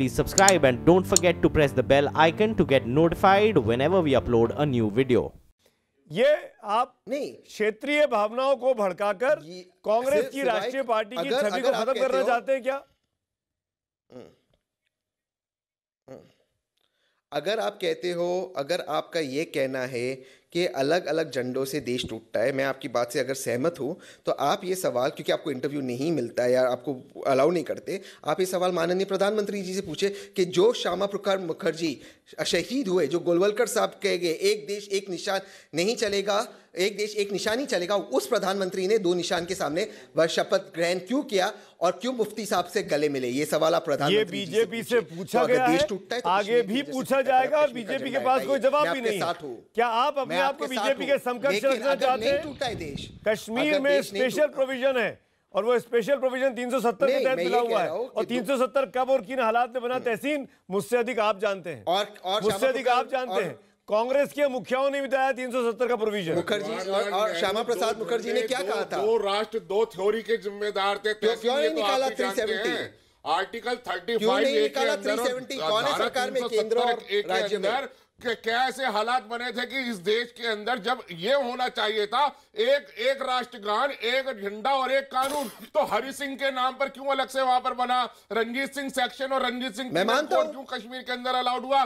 please subscribe and don't forget to press the bell icon to get notified whenever we upload a new video. ये आप नहीं क्षेत्रीय भावनाओं को भड़काकर कांग्रेस की राष्ट्रीय पार्टी की छवि को खत्म करना चाहते हैं क्या अगर आप कहते हो अगर आपका ये कहना है कि अलग अलग झंडों से देश टूटता है मैं आपकी बात से अगर सहमत हूँ तो आप ये सवाल क्योंकि आपको इंटरव्यू नहीं मिलता है या आपको अलाउ नहीं करते आप ये सवाल माननीय प्रधानमंत्री जी से पूछे कि जो श्यामा प्रकार मुखर्जी शहीद हुए जो गोलवलकर साहब कह गए एक देश एक निशान नहीं चलेगा एक देश एक निशान ही चलेगा उस प्रधानमंत्री ने दो निशान के सामने वह शपथ ग्रहण क्यों किया और क्यों मुफ्ती साहब से गले मिले ये सवाल आप प्रधानमंत्री बीजेपी से, पूछा तो गया देश टूटता है तो आगे भी पूछा जाएगा बीजेपी के पास कोई जवाब भी नहीं क्या आप अपने अपने आपको बीजेपी के समकक्ष रखना चाहते हैं कश्मीर में स्पेशल प्रोविजन है और वो स्पेशल प्रोविजन 370 के तहत मिला हुआ है और 370 कब और किन हालात में बना हम्म। तहसीन मुझसे अधिक आप जानते हैं और, और मुझसे अधिक आप जानते हैं कांग्रेस के मुखियाओं ने बताया तो 370 का प्रोविजन मुखर्जी और, और श्यामा प्रसाद मुखर्जी ने क्या कहा था दो राष्ट्र दो थ्योरी के जिम्मेदार थे क्यों नहीं तो निकाला three seventy article thirty five three seventy कौन सरकार में केंद्र और राज्य में कि कैसे हालात बने थे कि इस देश के अंदर जब ये होना चाहिए था एक एक राष्ट्रगान एक झंडा और एक कानून तो हरि सिंह के नाम पर क्यों अलग से वहां पर बना रंजीत सिंह सेक्शन और रंजीत सिंह क्यों कश्मीर के अंदर अलाउड हुआ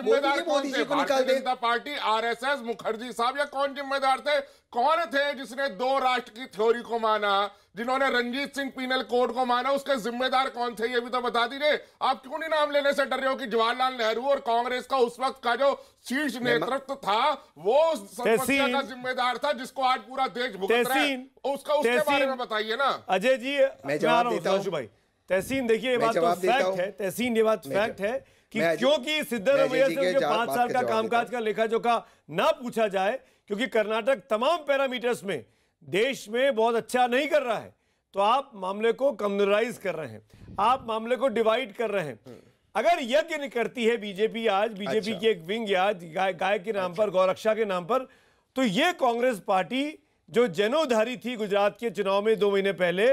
जिम्मेदार कौन थे भारतीय जनता पार्टी आरएसएस मुखर्जी साहब या कौन जिम्मेदार थे कौन थे जिसने दो राष्ट्र की थ्योरी को माना जिन्होंने रंजीत सिंह पीनल कोड को माना उसके जिम्मेदार कौन थे ये भी तो बता दीजिए आप क्यों नहीं नाम लेने से डर रहे हो कि जवाहरलाल नेहरू और कांग्रेस का उस वक्त का जो शीर्ष नेतृत्व था वो समस्या का जिम्मेदार था जिसको आज पूरा देश भुगत रहा है उसका उसके बारे में बताइए ना अजय जी मैं जवाब देता हूं भाई तहसीन देखिए ये बात तो फैक्ट है तहसीन ये बात फैक्ट है कि क्योंकि सिद्धरमैया से उनके पांच साल का कामकाज का लेखा जोखा ना पूछा जाए क्योंकि कर्नाटक तमाम पैरामीटर्स में देश में बहुत अच्छा नहीं कर रहा है तो आप मामले को कम्युनराइज कर रहे हैं आप मामले को डिवाइड कर रहे हैं अगर यज्ञ करती है बीजेपी आज बीजेपी अच्छा। की एक विंग आज गाय गाय के नाम अच्छा। पर गौरक्षा के नाम पर तो ये कांग्रेस पार्टी जो जनोधारी थी गुजरात के चुनाव में दो महीने पहले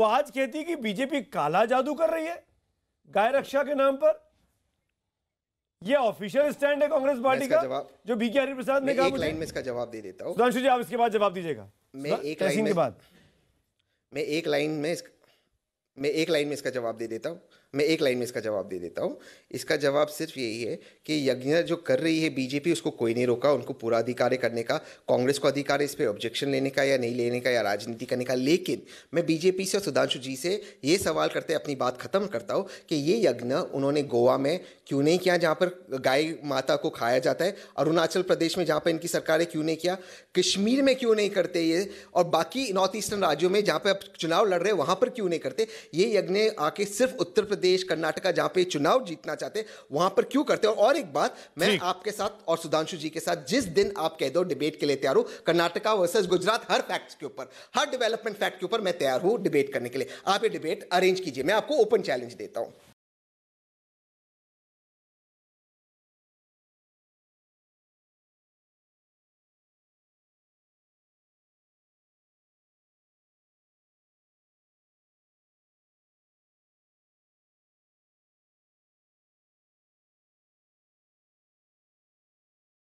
वो आज कहती कि बीजेपी काला जादू कर रही है गाय रक्षा के नाम पर ये ऑफिशियल स्टैंड है कांग्रेस पार्टी का जवाब जो बीके हरि प्रसाद ने कहा लाइन में इसका जवाब दे देता हूँ सुधांशु जी आप इसके बाद जवाब दीजिएगा मैं एक लाइन के बाद मैं एक लाइन में मैं एक लाइन में इसका जवाब दे देता हूँ मैं एक लाइन में इसका जवाब दे देता हूँ इसका जवाब सिर्फ यही है कि यज्ञ जो कर रही है बीजेपी उसको कोई नहीं रोका उनको पूरा अधिकार है करने का कांग्रेस को अधिकार है इस पर ऑब्जेक्शन लेने का या नहीं लेने का या राजनीति करने का लेकिन मैं बीजेपी से और सुधांशु जी से ये सवाल करते अपनी बात खत्म करता हूँ कि ये यज्ञ उन्होंने गोवा में क्यों नहीं किया जहाँ पर गाय माता को खाया जाता है अरुणाचल प्रदेश में जहाँ पर इनकी सरकार है क्यों नहीं किया कश्मीर में क्यों नहीं करते ये और बाकी नॉर्थ ईस्टर्न राज्यों में जहाँ पर चुनाव लड़ रहे हैं वहाँ पर क्यों नहीं करते ये यज्ञ आके सिर्फ उत्तर प्रदेश प्रदेश कर्नाटका जहां पे चुनाव जीतना चाहते वहां पर क्यों करते हो और एक बात मैं आपके साथ और सुधांशु जी के साथ जिस दिन आप कह दो डिबेट के लिए तैयार हो कर्नाटका वर्सेज गुजरात हर फैक्ट के ऊपर हर डेवलपमेंट फैक्ट के ऊपर मैं तैयार हूं डिबेट करने के लिए आप ये डिबेट अरेंज कीजिए मैं आपको ओपन चैलेंज देता हूं